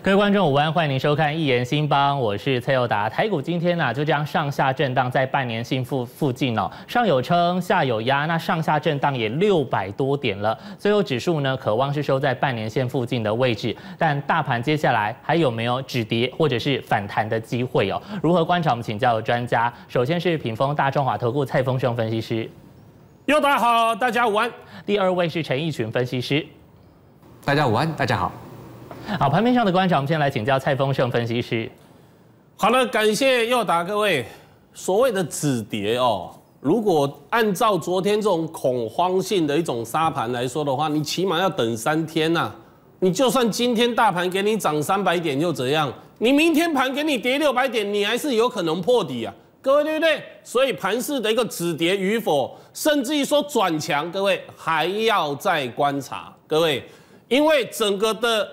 各位观众午安，欢迎您收看《一言兴邦》，我是蔡佑达。台股今天呢就这样上下震荡，在半年线附附近哦，上有撑，下有压，那上下震荡也六百多点了。最后指数呢，渴望是收在半年线附近的位置，但大盘接下来还有没有止跌或者是反弹的机会哦？如何观察？我们请教专家。首先是屏风大中华投顾蔡丰生分析师，大达好，大家午安。第二位是陈义群分析师，大家午安，大家好。好，盘面上的观察，我们先来请教蔡丰盛分析师。好了，感谢又达各位。所谓的止跌哦，如果按照昨天这种恐慌性的一种杀盘来说的话，你起码要等三天呐。你就算今天大盘给你涨三百点又怎样？你明天盘给你跌六百点，你还是有可能破底啊，各位对不对？所以盘市的一个止跌与否，甚至于说转强，各位还要再观察，各位，因为整个的。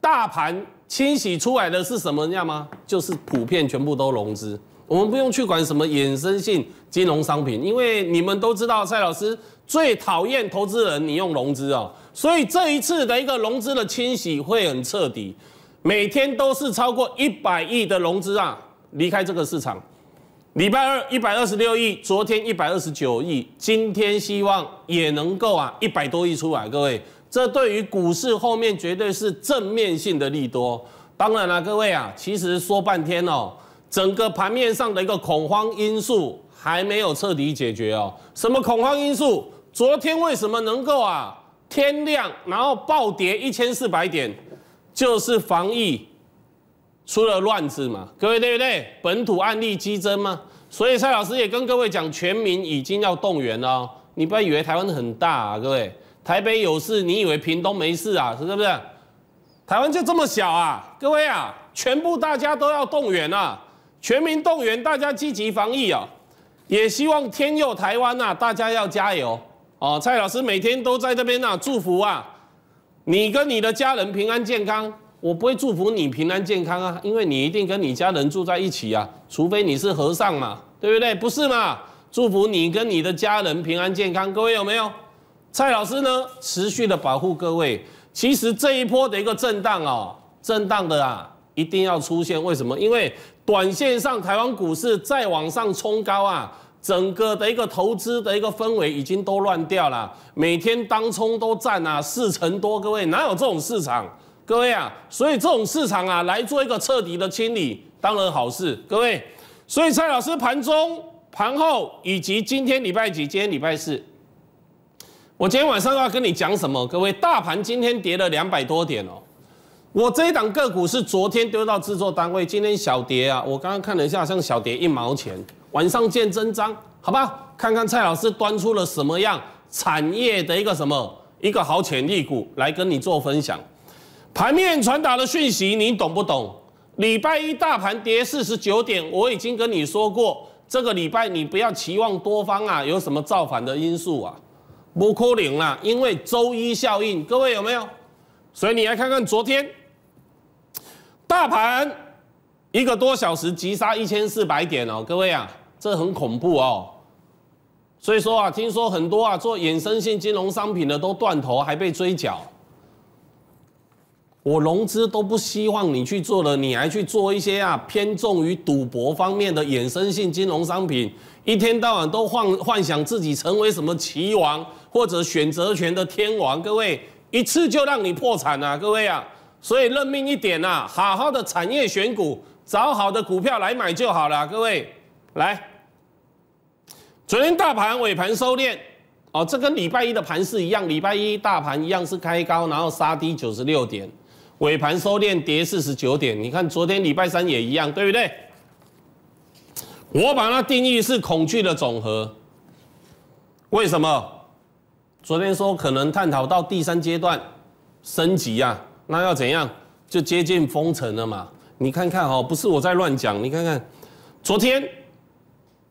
大盘清洗出来的是什么样吗？就是普遍全部都融资，我们不用去管什么衍生性金融商品，因为你们都知道，蔡老师最讨厌投资人你用融资啊，所以这一次的一个融资的清洗会很彻底，每天都是超过一百亿的融资啊，离开这个市场。礼拜二一百二十六亿，昨天一百二十九亿，今天希望也能够啊，一百多亿出来，各位。这对于股市后面绝对是正面性的利多。当然了，各位啊，其实说半天哦，整个盘面上的一个恐慌因素还没有彻底解决哦。什么恐慌因素？昨天为什么能够啊天亮然后暴跌一千四百点，就是防疫出了乱子嘛？各位对不对？本土案例激增吗？所以蔡老师也跟各位讲，全民已经要动员了。你不要以为台湾很大啊，各位。台北有事，你以为屏东没事啊？是不是？台湾就这么小啊？各位啊，全部大家都要动员啊，全民动员，大家积极防疫啊！也希望天佑台湾呐，大家要加油哦！蔡老师每天都在这边呐，祝福啊，你跟你的家人平安健康。我不会祝福你平安健康啊，因为你一定跟你家人住在一起啊，除非你是和尚嘛，对不对？不是嘛？祝福你跟你的家人平安健康。各位有没有？蔡老师呢，持续的保护各位。其实这一波的一个震荡啊，震荡的啊，一定要出现。为什么？因为短线上台湾股市再往上冲高啊，整个的一个投资的一个氛围已经都乱掉了。每天当冲都占啊，四成多，各位哪有这种市场？各位啊，所以这种市场啊，来做一个彻底的清理，当然好事。各位，所以蔡老师盘中、盘后以及今天礼拜几？今天礼拜四。我今天晚上要跟你讲什么？各位，大盘今天跌了两百多点哦。我这一档个股是昨天丢到制作单位，今天小跌啊。我刚刚看了一下，像小跌一毛钱。晚上见真章，好吧？看看蔡老师端出了什么样产业的一个什么一个好潜力股来跟你做分享。盘面传达的讯息你懂不懂？礼拜一大盘跌四十九点，我已经跟你说过，这个礼拜你不要期望多方啊，有什么造反的因素啊？不可零了，因为周一效应，各位有没有？所以你来看看昨天，大盘一个多小时急杀一千四百点哦，各位啊，这很恐怖哦。所以说啊，听说很多啊做衍生性金融商品的都断头，还被追缴。我融资都不希望你去做了，你还去做一些啊偏重于赌博方面的衍生性金融商品，一天到晚都幻幻想自己成为什么棋王或者选择权的天王，各位一次就让你破产了，各位啊，所以认命一点啊，好好的产业选股，找好的股票来买就好了，各位来。昨天大盘尾盘收练，哦，这跟礼拜一的盘是一样，礼拜一大盘一样是开高然后杀低九十六点。尾盘收练跌四十九点，你看昨天礼拜三也一样，对不对？我把它定义是恐惧的总和。为什么？昨天说可能探讨到第三阶段升级呀，那要怎样？就接近封城了嘛？你看看哦，不是我在乱讲，你看看，昨天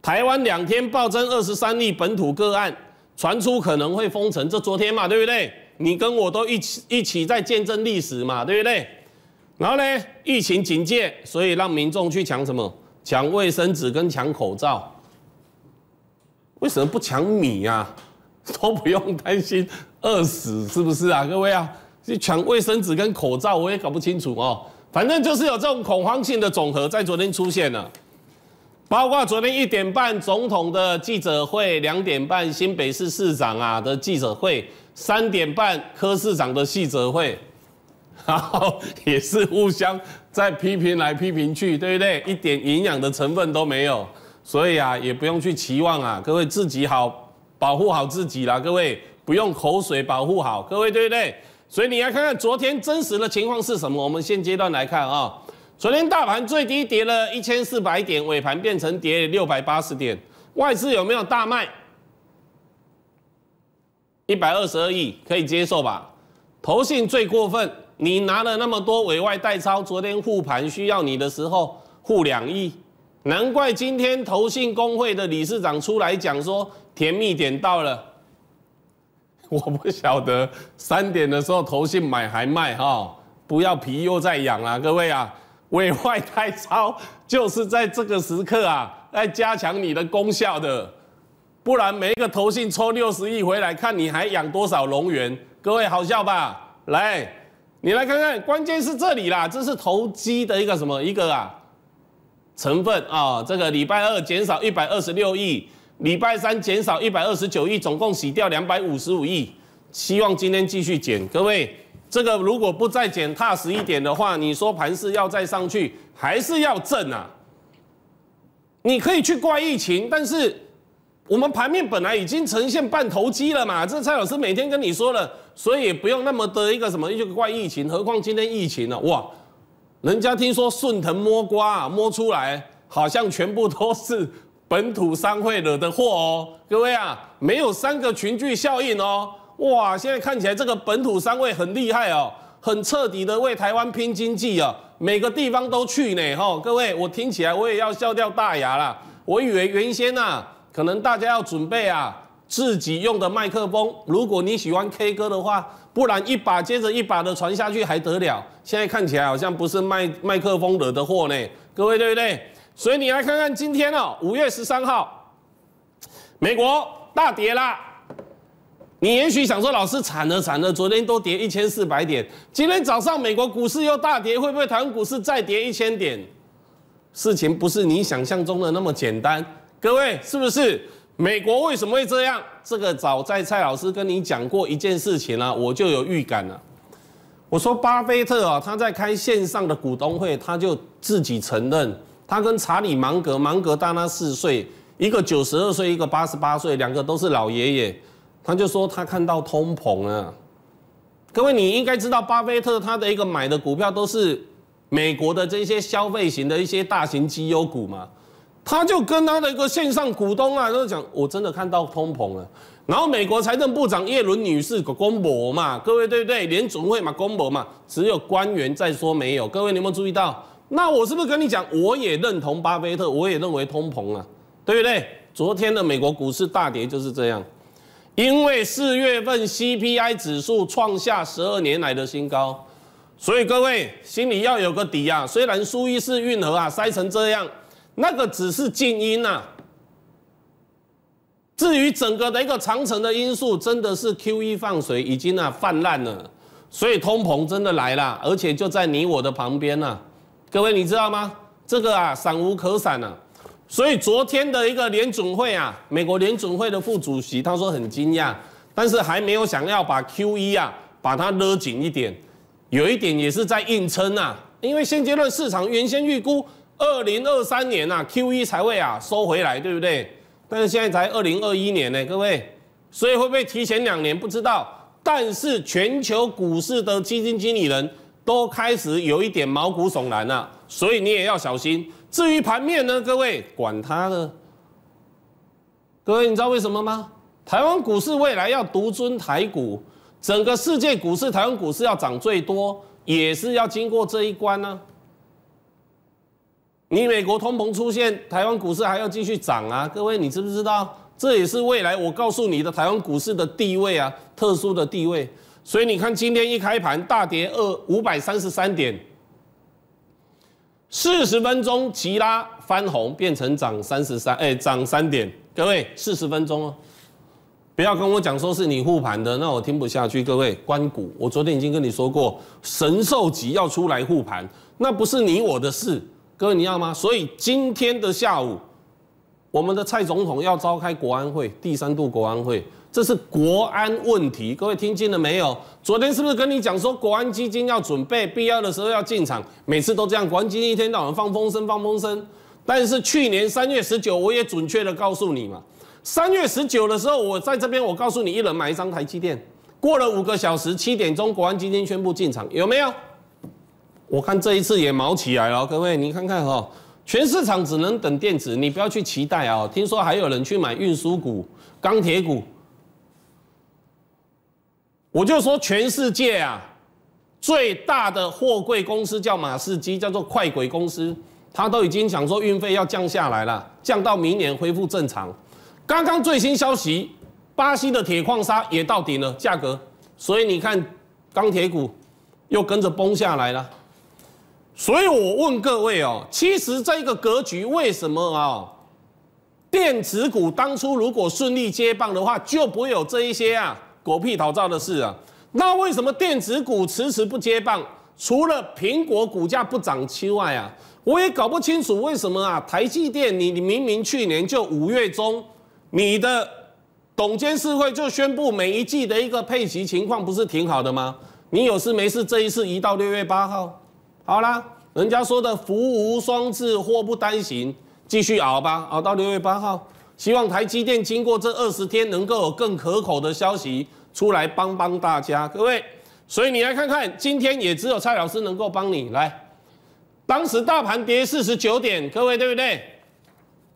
台湾两天暴增二十三例本土个案，传出可能会封城，这昨天嘛，对不对？你跟我都一起一起在见证历史嘛，对不对？然后呢，疫情警戒，所以让民众去抢什么？抢卫生纸跟抢口罩。为什么不抢米啊？都不用担心饿死，是不是啊，各位啊？去抢卫生纸跟口罩，我也搞不清楚哦。反正就是有这种恐慌性的总和，在昨天出现了。包括昨天一点半总统的记者会，两点半新北市市长啊的记者会，三点半柯市长的记者会，然 后也是互相在批评来批评去，对不对？一点营养的成分都没有，所以啊，也不用去期望啊，各位自己好保护好自己啦，各位不用口水保护好各位，对不对？所以你要看看昨天真实的情况是什么？我们现阶段来看啊。昨天大盘最低跌了一千四百点，尾盘变成跌六百八十点。外资有没有大卖？一百二十二亿，可以接受吧？投信最过分，你拿了那么多委外代抄，昨天护盘需要你的时候护两亿，难怪今天投信工会的理事长出来讲说甜蜜点到了。我不晓得三点的时候投信买还卖哈？不要皮又在痒啊，各位啊！尾外太超，就是在这个时刻啊来 加强你的功效的，不然每一个投信抽六十亿回来，看你还养多少龙源，各位好笑吧？来，你来看看，关键是这里啦，这是投机的一个什么一个啊成分啊，这个礼拜二减少一百二十六亿，礼拜三减少一百二十九亿，总共洗掉两百五十五亿，希望今天继续减，各位。这个如果不再减踏实一点的话，你说盘势要再上去，还是要震啊？你可以去怪疫情，但是我们盘面本来已经呈现半投机了嘛。这蔡老师每天跟你说了，所以不用那么的一个什么就怪疫情，何况今天疫情呢？哇，人家听说顺藤摸瓜摸出来，好像全部都是本土商会惹的祸哦。各位啊，没有三个群聚效应哦。哇，现在看起来这个本土三位很厉害哦，很彻底的为台湾拼经济啊，每个地方都去呢哈。各位，我听起来我也要笑掉大牙了。我以为原先呢，可能大家要准备啊自己用的麦克风，如果你喜欢 K 歌的话，不然一把接着一把的传下去还得了。现在看起来好像不是麦麦克风惹的祸呢，各位对不对？所以你来看看今天哦，五月十三号，美国大跌啦。你也许想说，老师惨了惨了，昨天都跌一千四百点，今天早上美国股市又大跌，会不会台湾股市再跌一千点？事情不是你想象中的那么简单，各位是不是？美国为什么会这样？这个早在蔡老师跟你讲过一件事情了，我就有预感了。我说巴菲特啊，他在开线上的股东会，他就自己承认，他跟查理芒格，芒格大他四岁，一个九十二岁，一个八十八岁，两个都是老爷爷。他就说他看到通膨了，各位你应该知道，巴菲特他的一个买的股票都是美国的这些消费型的一些大型绩优股嘛。他就跟他的一个线上股东啊，就讲我真的看到通膨了。然后美国财政部长耶伦女士公婆嘛，各位对不对？联总会嘛，公婆嘛，只有官员在说，没有各位你有没有注意到？那我是不是跟你讲，我也认同巴菲特，我也认为通膨了，对不对？昨天的美国股市大跌就是这样。因为四月份 CPI 指数创下十二年来的新高，所以各位心里要有个底啊。虽然苏伊士运河啊塞成这样，那个只是静音呐。至于整个的一个长城的因素，真的是 QE 放水已经啊泛滥了，所以通膨真的来了，而且就在你我的旁边呢。各位你知道吗？这个啊，闪无可闪了。所以昨天的一个联准会啊，美国联准会的副主席他说很惊讶，但是还没有想要把 Q E 啊把它勒紧一点，有一点也是在硬撑啊，因为现阶段市场原先预估二零二三年啊 Q E 才会啊收回来，对不对？但是现在才二零二一年呢，各位，所以会不会提前两年不知道，但是全球股市的基金经理人都开始有一点毛骨悚然了，所以你也要小心。至于盘面呢？各位管他呢。各位你知道为什么吗？台湾股市未来要独尊台股，整个世界股市，台湾股市要涨最多，也是要经过这一关呢。你美国通膨出现，台湾股市还要继续涨啊！各位你知不知道？这也是未来我告诉你的台湾股市的地位啊，特殊的地位。所以你看今天一开盘大跌二五百三十三点。四十分钟急拉翻红，变成涨三十三，哎，涨三点。各位，四十分钟哦，不要跟我讲说是你护盘的，那我听不下去。各位，关谷，我昨天已经跟你说过，神兽级要出来护盘，那不是你我的事，各位，你要吗？所以今天的下午，我们的蔡总统要召开国安会，第三度国安会。这是国安问题，各位听见了没有？昨天是不是跟你讲说国安基金要准备，必要的时候要进场？每次都这样，国安基金一天到晚放风声，放风声。但是去年三月十九，我也准确的告诉你嘛，三月十九的时候，我在这边我告诉你，一人买一张台积电。过了五个小时，七点钟，国安基金宣布进场，有没有？我看这一次也毛起来了，各位你看看哈，全市场只能等电子，你不要去期待啊。听说还有人去买运输股、钢铁股。我就说，全世界啊，最大的货柜公司叫马士基，叫做快轨公司，它都已经想说运费要降下来了，降到明年恢复正常。刚刚最新消息，巴西的铁矿砂也到顶了价格，所以你看钢铁股又跟着崩下来了。所以我问各位哦，其实这个格局为什么啊？电子股当初如果顺利接棒的话，就不会有这一些啊。狗屁讨债的事啊！那为什么电子股迟迟不接棒？除了苹果股价不涨之外啊，我也搞不清楚为什么啊？台积电，你你明明去年就五月中，你的董监事会就宣布每一季的一个配息情况，不是挺好的吗？你有事没事？这一次移到六月八号，好啦，人家说的福无双至，祸不单行，继续熬吧熬到六月八号，希望台积电经过这二十天能够有更可口的消息。出来帮帮大家，各位，所以你来看看，今天也只有蔡老师能够帮你来。当时大盘跌四十九点，各位对不对？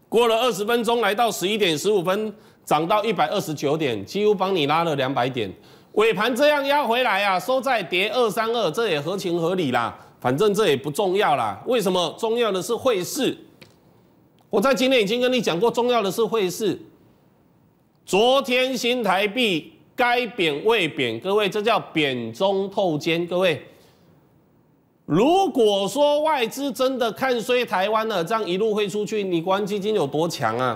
过了二十分钟，来到十一点十五分，涨到一百二十九点，几乎帮你拉了两百点。尾盘这样压回来啊，收在跌二三二，这也合情合理啦。反正这也不重要啦，为什么重要的是汇市？我在今天已经跟你讲过，重要的是汇市。昨天新台币。该贬未贬，各位，这叫贬中透坚。各位，如果说外资真的看衰台湾了，这样一路汇出去，你安基金有多强啊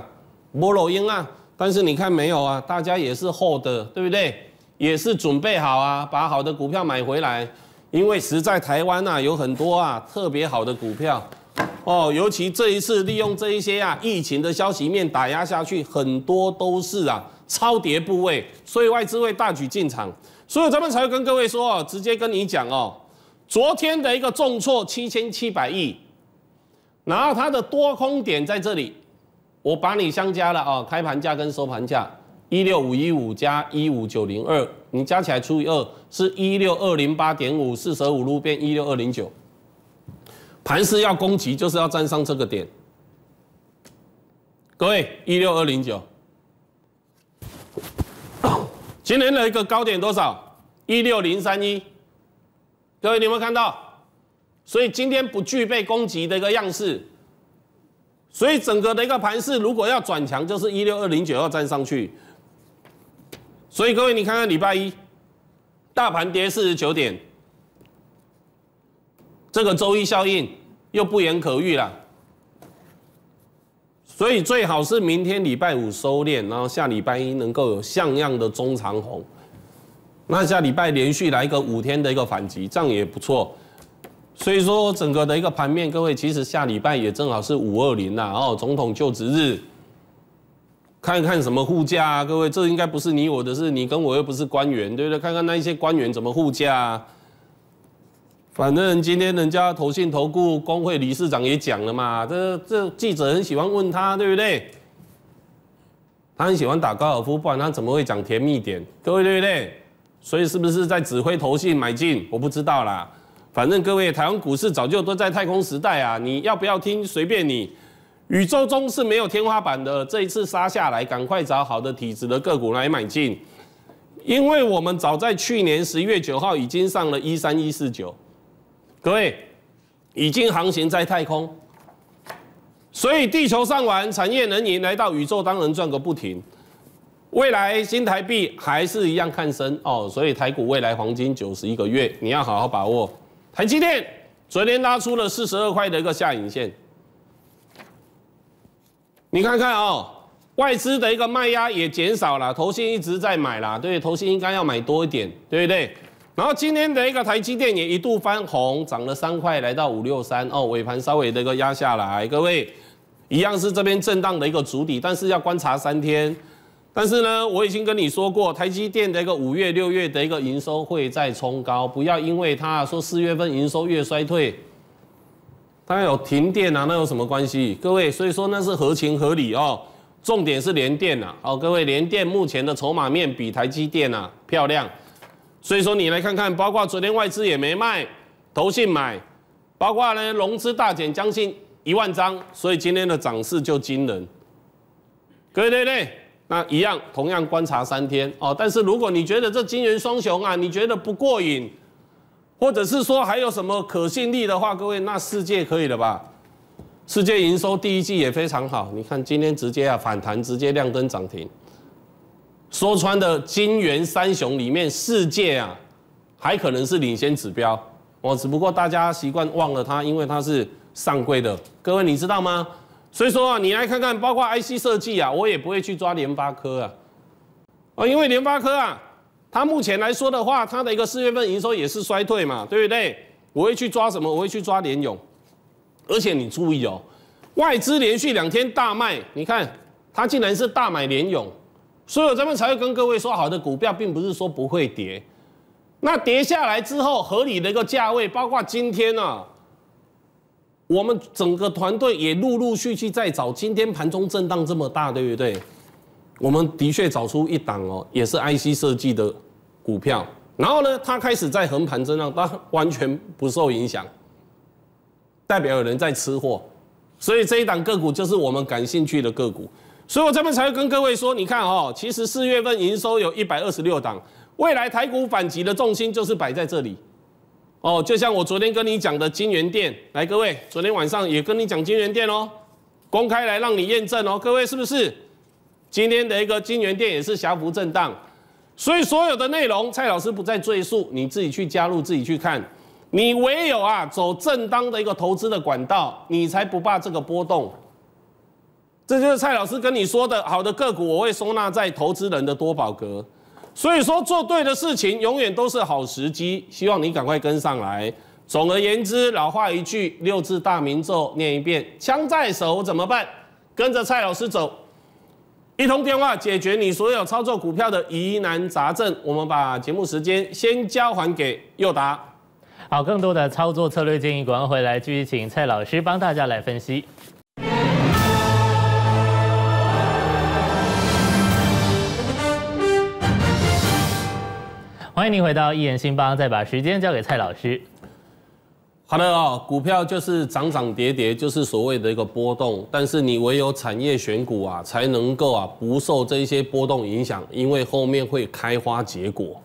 ？borrow in 啊，但是你看没有啊？大家也是厚的，对不对？也是准备好啊，把好的股票买回来，因为实在台湾呐有很多啊特别好的股票哦，尤其这一次利用这一些啊疫情的消息面打压下去，很多都是啊。超跌部位，所以外资会大举进场，所以咱们才会跟各位说哦，直接跟你讲哦，昨天的一个重挫七千七百亿，然后它的多空点在这里，我把你相加了啊，开盘价跟收盘价一六五一五加一五九零二，你加起来除以二是一六二零八点五，四舍五入变一六二零九。盘势要攻击就是要站上这个点，各位一六二零九。今年的一个高点多少？一六零三一，各位你有没有看到？所以今天不具备攻击的一个样式，所以整个的一个盘势如果要转强，就是一六二零九要站上去。所以各位你看看礼拜一，大盘跌四十九点，这个周一效应又不言可喻了。所以最好是明天礼拜五收练，然后下礼拜一能够有像样的中长红，那下礼拜连续来一个五天的一个反击，这样也不错。所以说整个的一个盘面，各位其实下礼拜也正好是五二零啦，哦，总统就职日，看看什么护驾啊，各位这应该不是你我的事，你跟我又不是官员，对不对？看看那一些官员怎么护驾。反正今天人家投信投顾工会理事长也讲了嘛，这这记者很喜欢问他，对不对？他很喜欢打高尔夫，不然他怎么会讲甜蜜点？各位对不对？所以是不是在指挥投信买进？我不知道啦。反正各位台湾股市早就都在太空时代啊，你要不要听？随便你。宇宙中是没有天花板的，这一次杀下来，赶快找好的体质的个股来买进，因为我们早在去年十一月九号已经上了一三一四九。各位已经航行在太空，所以地球上玩产业能赢，来到宇宙当然转个不停。未来新台币还是一样看升哦，所以台股未来黄金九十一个月，你要好好把握。台积电昨天拉出了四十二块的一个下影线，你看看哦，外资的一个卖压也减少了，头先一直在买啦，对，头先应该要买多一点，对不对？然后今天的一个台积电也一度翻红，涨了三块，来到五六三哦，尾盘稍微的一个压下来。各位，一样是这边震荡的一个主底，但是要观察三天。但是呢，我已经跟你说过，台积电的一个五月、六月的一个营收会在冲高，不要因为他说四月份营收月衰退，它有停电啊，那有什么关系？各位，所以说那是合情合理哦。重点是连电啊，好，各位，连电目前的筹码面比台积电啊漂亮。所以说你来看看，包括昨天外资也没卖，投信买，包括呢融资大减将近一万张，所以今天的涨势就惊人。各位对不对？那一样，同样观察三天哦。但是如果你觉得这金元双雄啊，你觉得不过瘾，或者是说还有什么可信力的话，各位那世界可以了吧？世界营收第一季也非常好，你看今天直接啊反弹，直接亮灯涨停。说穿的金元三雄里面，世界啊，还可能是领先指标，我只不过大家习惯忘了它，因为它是上柜的。各位你知道吗？所以说啊，你来看看，包括 IC 设计啊，我也不会去抓联发科啊，啊，因为联发科啊，它目前来说的话，它的一个四月份营收也是衰退嘛，对不对？我会去抓什么？我会去抓联咏，而且你注意哦，外资连续两天大卖，你看它竟然是大买联咏。所以我这边才会跟各位说，好的股票并不是说不会跌，那跌下来之后合理的一个价位，包括今天呢，我们整个团队也陆陆续续在找。今天盘中震荡这么大，对不对？我们的确找出一档哦，也是 IC 设计的股票。然后呢，它开始在横盘震荡，它完全不受影响，代表有人在吃货。所以这一档个股就是我们感兴趣的个股。所以我这边才会跟各位说，你看哦，其实四月份营收有一百二十六档，未来台股反击的重心就是摆在这里哦。就像我昨天跟你讲的金源店，来各位，昨天晚上也跟你讲金源店哦，公开来让你验证哦。各位是不是？今天的一个金源店也是小幅震荡，所以所有的内容蔡老师不再赘述，你自己去加入自己去看。你唯有啊走正当的一个投资的管道，你才不怕这个波动。这就是蔡老师跟你说的，好的个股我会收纳在投资人的多宝格。所以说做对的事情永远都是好时机，希望你赶快跟上来。总而言之，老话一句，六字大明咒念一遍，枪在手怎么办？跟着蔡老师走，一通电话解决你所有操作股票的疑难杂症。我们把节目时间先交还给佑达。好，更多的操作策略建议，赶快回来继续请蔡老师帮大家来分析。欢迎您回到一言新邦，再把时间交给蔡老师。好的哦，股票就是涨涨跌跌，就是所谓的一个波动。但是你唯有产业选股啊，才能够啊不受这些波动影响，因为后面会开花结果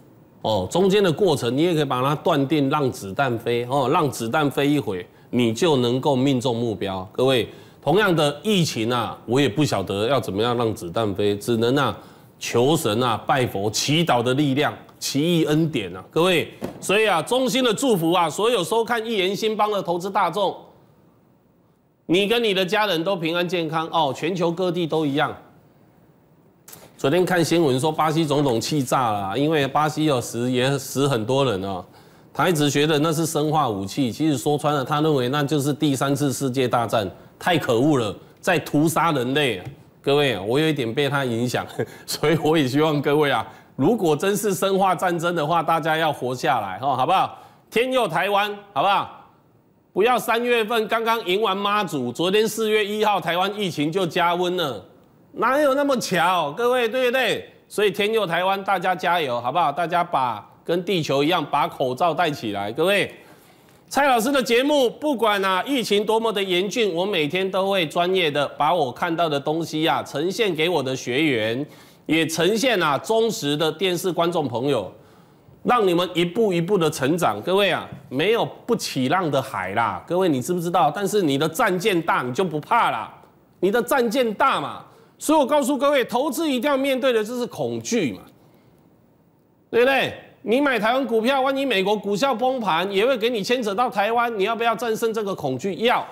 哦。中间的过程，你也可以把它断定，让子弹飞哦，让子弹飞一会，你就能够命中目标。各位，同样的疫情啊，我也不晓得要怎么样让子弹飞，只能啊求神啊拜佛，祈祷的力量。奇异恩典啊，各位，所以啊，衷心的祝福啊，所有收看《一言兴邦》的投资大众，你跟你的家人都平安健康哦，全球各地都一样。昨天看新闻说巴西总统气炸了，因为巴西有死也死很多人啊，他一直觉得那是生化武器，其实说穿了，他认为那就是第三次世界大战，太可恶了，在屠杀人类。各位，我有一点被他影响，所以我也希望各位啊。如果真是生化战争的话，大家要活下来哦，好不好？天佑台湾，好不好？不要三月份刚刚赢完妈祖，昨天四月一号台湾疫情就加温了，哪有那么巧？各位对不对？所以天佑台湾，大家加油，好不好？大家把跟地球一样把口罩戴起来，各位。蔡老师的节目，不管啊疫情多么的严峻，我每天都会专业的把我看到的东西呀呈现给我的学员。也呈现了忠实的电视观众朋友，让你们一步一步的成长。各位啊，没有不起浪的海啦。各位你知不知道？但是你的战舰大，你就不怕啦。你的战舰大嘛，所以我告诉各位，投资一定要面对的就是恐惧嘛，对不对？你买台湾股票，万一美国股票崩盘，也会给你牵扯到台湾。你要不要战胜这个恐惧？要。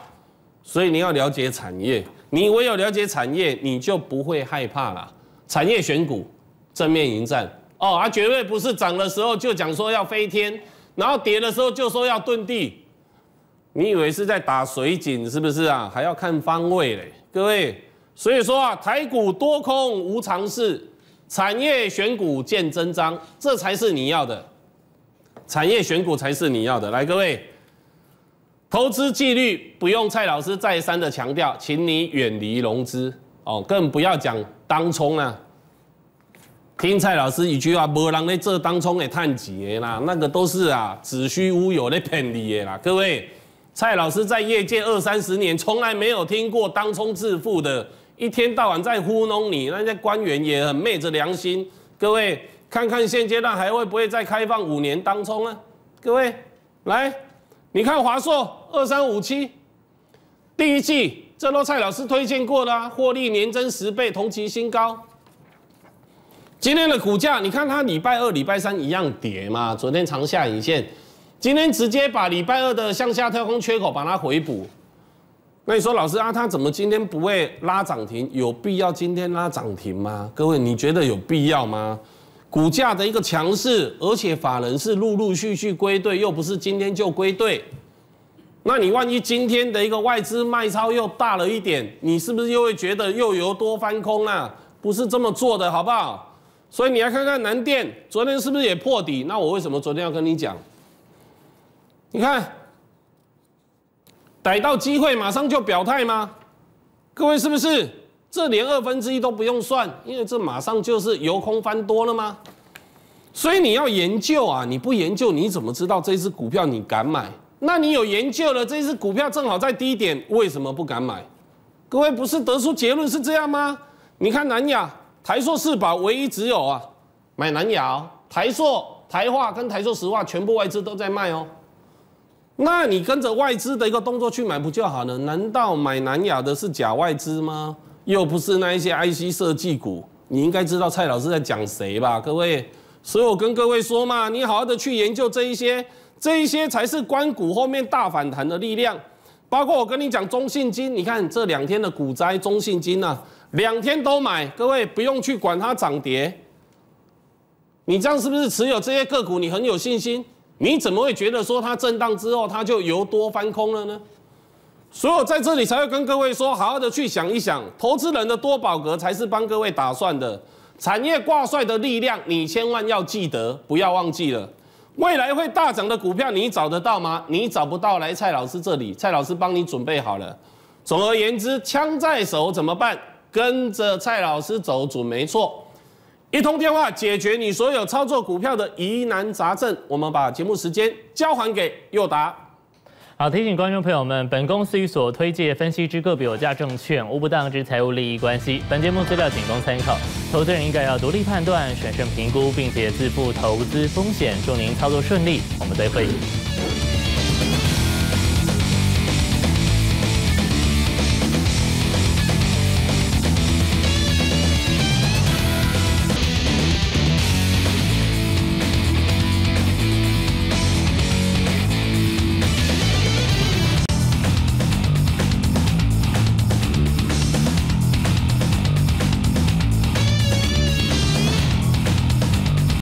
所以你要了解产业，你唯有了解产业，你就不会害怕了。产业选股正面迎战哦，他绝对不是涨的时候就讲说要飞天，然后跌的时候就说要遁地，你以为是在打水井是不是啊？还要看方位嘞，各位，所以说啊，台股多空无常事，产业选股见真章，这才是你要的，产业选股才是你要的。来，各位，投资纪律不用蔡老师再三的强调，请你远离融资哦，更不要讲。当冲啊！听蔡老师一句话，没人在做当冲的赚钱的啦，那个都是啊子虚乌有的骗你啦，各位。蔡老师在业界二三十年，从来没有听过当冲致富的，一天到晚在糊弄你。那些官员也很昧着良心，各位看看现阶段还会不会再开放五年当冲啊？各位，来，你看华硕二三五七第一季。这都蔡老师推荐过的，获利年增十倍，同期新高。今天的股价，你看它礼拜二、礼拜三一样跌嘛？昨天长下影线，今天直接把礼拜二的向下跳空缺口把它回补。那你说，老师啊，他怎么今天不会拉涨停？有必要今天拉涨停吗？各位，你觉得有必要吗？股价的一个强势，而且法人是陆陆续续归队，又不是今天就归队。那你万一今天的一个外资卖超又大了一点，你是不是又会觉得又有多翻空啊？不是这么做的，好不好？所以你要看看南电昨天是不是也破底？那我为什么昨天要跟你讲？你看，逮到机会马上就表态吗？各位是不是？这连二分之一都不用算，因为这马上就是由空翻多了吗？所以你要研究啊！你不研究你怎么知道这只股票你敢买？那你有研究了，这只股票正好在低点，为什么不敢买？各位不是得出结论是这样吗？你看南亚台硕是把唯一只有啊，买南亚哦，台硕、台化跟台硕石化全部外资都在卖哦，那你跟着外资的一个动作去买不就好了？难道买南亚的是假外资吗？又不是那一些 IC 设计股，你应该知道蔡老师在讲谁吧，各位。所以我跟各位说嘛，你好好的去研究这一些。这一些才是关谷后面大反弹的力量，包括我跟你讲中信金，你看这两天的股灾，中信金啊，两天都买，各位不用去管它涨跌，你这样是不是持有这些个股你很有信心？你怎么会觉得说它震荡之后它就由多翻空了呢？所以我在这里才会跟各位说，好好的去想一想，投资人的多宝格才是帮各位打算的，产业挂帅的力量，你千万要记得，不要忘记了。未来会大涨的股票，你找得到吗？你找不到，来蔡老师这里，蔡老师帮你准备好了。总而言之，枪在手怎么办？跟着蔡老师走，准没错。一通电话解决你所有操作股票的疑难杂症。我们把节目时间交还给佑达。好，提醒观众朋友们，本公司与所推介分析之个别有价证券无不当之财务利益关系，本节目资料仅供参考，投资人应该要独立判断、审慎评估，并且自负投资风险。祝您操作顺利，我们再会。